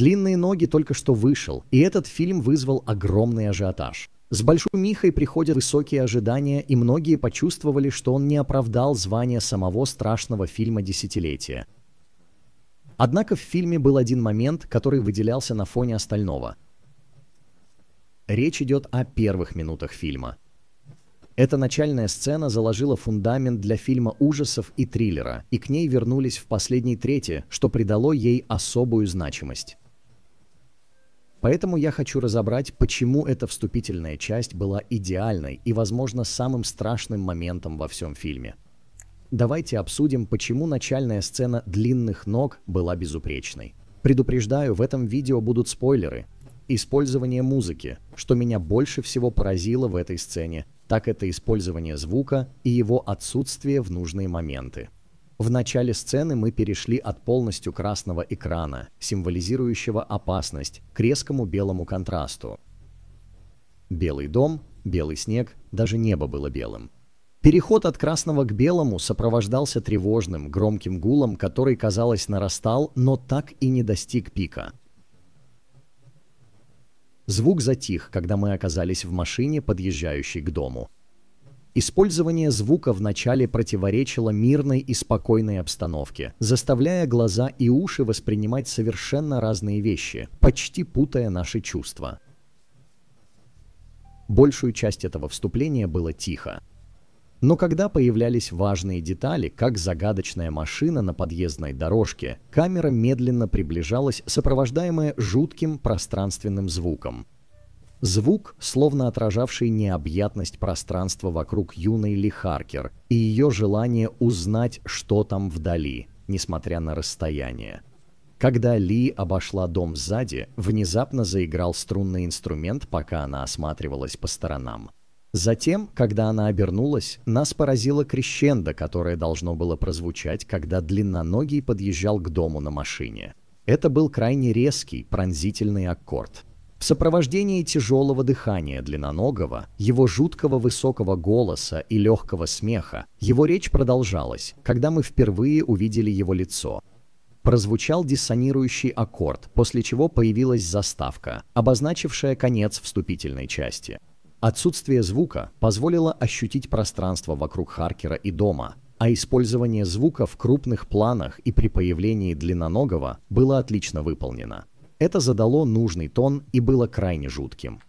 Длинные ноги только что вышел, и этот фильм вызвал огромный ажиотаж. С Большой Михой приходят высокие ожидания, и многие почувствовали, что он не оправдал звание самого страшного фильма десятилетия. Однако в фильме был один момент, который выделялся на фоне остального. Речь идет о первых минутах фильма. Эта начальная сцена заложила фундамент для фильма ужасов и триллера, и к ней вернулись в последней трети, что придало ей особую значимость. Поэтому я хочу разобрать, почему эта вступительная часть была идеальной и, возможно, самым страшным моментом во всем фильме. Давайте обсудим, почему начальная сцена длинных ног была безупречной. Предупреждаю, в этом видео будут спойлеры. Использование музыки. Что меня больше всего поразило в этой сцене, так это использование звука и его отсутствие в нужные моменты. В начале сцены мы перешли от полностью красного экрана, символизирующего опасность, к резкому белому контрасту. Белый дом, белый снег, даже небо было белым. Переход от красного к белому сопровождался тревожным, громким гулом, который, казалось, нарастал, но так и не достиг пика. Звук затих, когда мы оказались в машине, подъезжающей к дому. Использование звука в начале противоречило мирной и спокойной обстановке, заставляя глаза и уши воспринимать совершенно разные вещи, почти путая наши чувства. Большую часть этого вступления было тихо. Но когда появлялись важные детали, как загадочная машина на подъездной дорожке, камера медленно приближалась, сопровождаемая жутким пространственным звуком – Звук, словно отражавший необъятность пространства вокруг юной Ли Харкер и ее желание узнать, что там вдали, несмотря на расстояние. Когда Ли обошла дом сзади, внезапно заиграл струнный инструмент, пока она осматривалась по сторонам. Затем, когда она обернулась, нас поразило крещендо, которое должно было прозвучать, когда длинноногий подъезжал к дому на машине. Это был крайне резкий, пронзительный аккорд – в сопровождении тяжелого дыхания длинноногого, его жуткого высокого голоса и легкого смеха, его речь продолжалась, когда мы впервые увидели его лицо. Прозвучал диссонирующий аккорд, после чего появилась заставка, обозначившая конец вступительной части. Отсутствие звука позволило ощутить пространство вокруг Харкера и дома, а использование звука в крупных планах и при появлении длинноногого было отлично выполнено. Это задало нужный тон и было крайне жутким.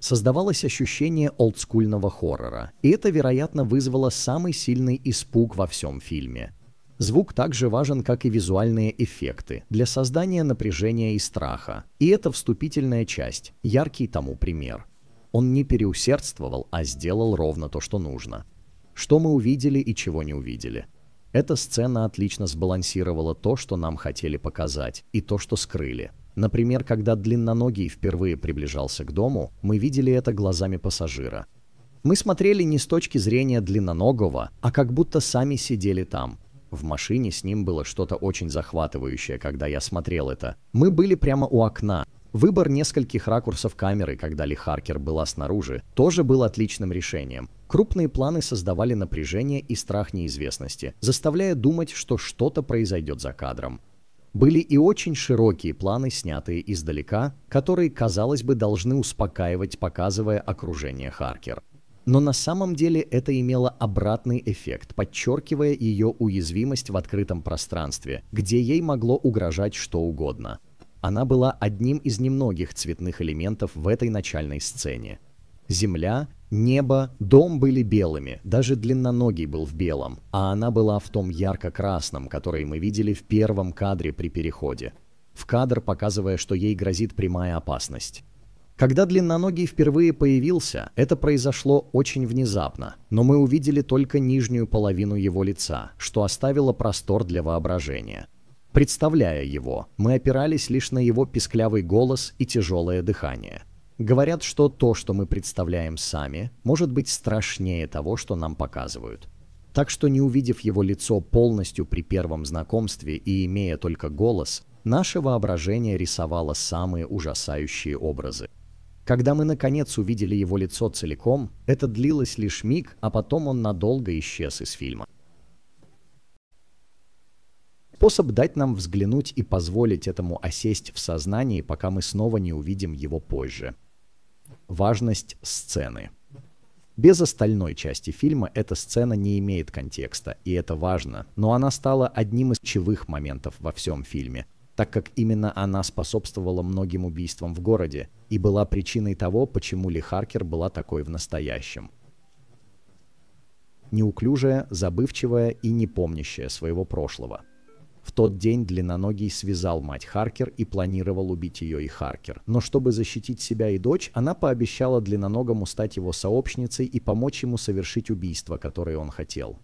Создавалось ощущение олдскульного хоррора, и это, вероятно, вызвало самый сильный испуг во всем фильме. Звук также важен, как и визуальные эффекты, для создания напряжения и страха. И это вступительная часть, яркий тому пример. Он не переусердствовал, а сделал ровно то, что нужно. Что мы увидели и чего не увидели. Эта сцена отлично сбалансировала то, что нам хотели показать, и то, что скрыли. Например, когда длинноногий впервые приближался к дому, мы видели это глазами пассажира. Мы смотрели не с точки зрения длинноногого, а как будто сами сидели там. В машине с ним было что-то очень захватывающее, когда я смотрел это. Мы были прямо у окна. Выбор нескольких ракурсов камеры, когда Ли Харкер была снаружи, тоже был отличным решением. Крупные планы создавали напряжение и страх неизвестности, заставляя думать, что что-то произойдет за кадром. Были и очень широкие планы, снятые издалека, которые, казалось бы, должны успокаивать, показывая окружение Харкер. Но на самом деле это имело обратный эффект, подчеркивая ее уязвимость в открытом пространстве, где ей могло угрожать что угодно. Она была одним из немногих цветных элементов в этой начальной сцене. Земля, Небо, дом были белыми, даже длинноногий был в белом, а она была в том ярко-красном, который мы видели в первом кадре при переходе. В кадр, показывая, что ей грозит прямая опасность. Когда длинноногий впервые появился, это произошло очень внезапно, но мы увидели только нижнюю половину его лица, что оставило простор для воображения. Представляя его, мы опирались лишь на его писклявый голос и тяжелое дыхание. Говорят, что то, что мы представляем сами, может быть страшнее того, что нам показывают. Так что не увидев его лицо полностью при первом знакомстве и имея только голос, наше воображение рисовало самые ужасающие образы. Когда мы наконец увидели его лицо целиком, это длилось лишь миг, а потом он надолго исчез из фильма. Способ дать нам взглянуть и позволить этому осесть в сознании, пока мы снова не увидим его позже – важность сцены. Без остальной части фильма эта сцена не имеет контекста, и это важно, но она стала одним из ключевых моментов во всем фильме, так как именно она способствовала многим убийствам в городе и была причиной того, почему Ли Харкер была такой в настоящем. Неуклюжая, забывчивая и не помнящая своего прошлого – в тот день длинноногий связал мать Харкер и планировал убить ее и Харкер. Но чтобы защитить себя и дочь, она пообещала длинноногому стать его сообщницей и помочь ему совершить убийство, которое он хотел.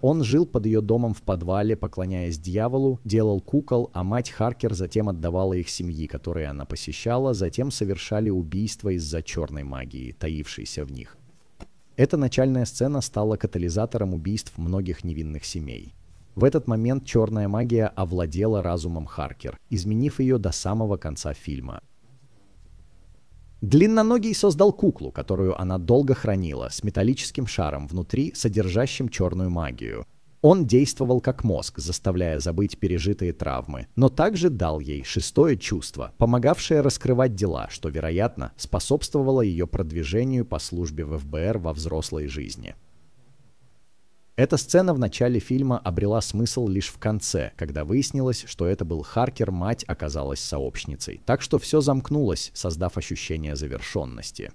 Он жил под ее домом в подвале, поклоняясь дьяволу, делал кукол, а мать Харкер затем отдавала их семьи, которые она посещала, затем совершали убийства из-за черной магии, таившейся в них. Эта начальная сцена стала катализатором убийств многих невинных семей. В этот момент черная магия овладела разумом Харкер, изменив ее до самого конца фильма. Длинноногий создал куклу, которую она долго хранила, с металлическим шаром внутри, содержащим черную магию. Он действовал как мозг, заставляя забыть пережитые травмы, но также дал ей шестое чувство, помогавшее раскрывать дела, что, вероятно, способствовало ее продвижению по службе в ФБР во взрослой жизни. Эта сцена в начале фильма обрела смысл лишь в конце, когда выяснилось, что это был Харкер, мать оказалась сообщницей. Так что все замкнулось, создав ощущение завершенности.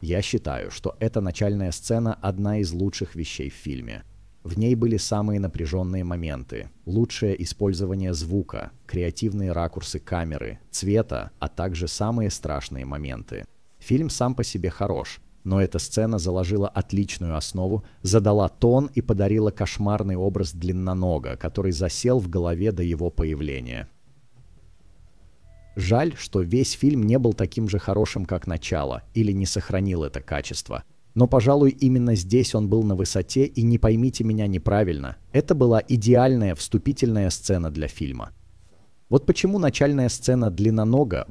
Я считаю, что эта начальная сцена одна из лучших вещей в фильме. В ней были самые напряженные моменты, лучшее использование звука, креативные ракурсы камеры, цвета, а также самые страшные моменты. Фильм сам по себе хорош, но эта сцена заложила отличную основу, задала тон и подарила кошмарный образ длиннонога, который засел в голове до его появления. Жаль, что весь фильм не был таким же хорошим, как начало, или не сохранил это качество. Но, пожалуй, именно здесь он был на высоте, и не поймите меня неправильно, это была идеальная вступительная сцена для фильма. Вот почему начальная сцена «Длиннонога»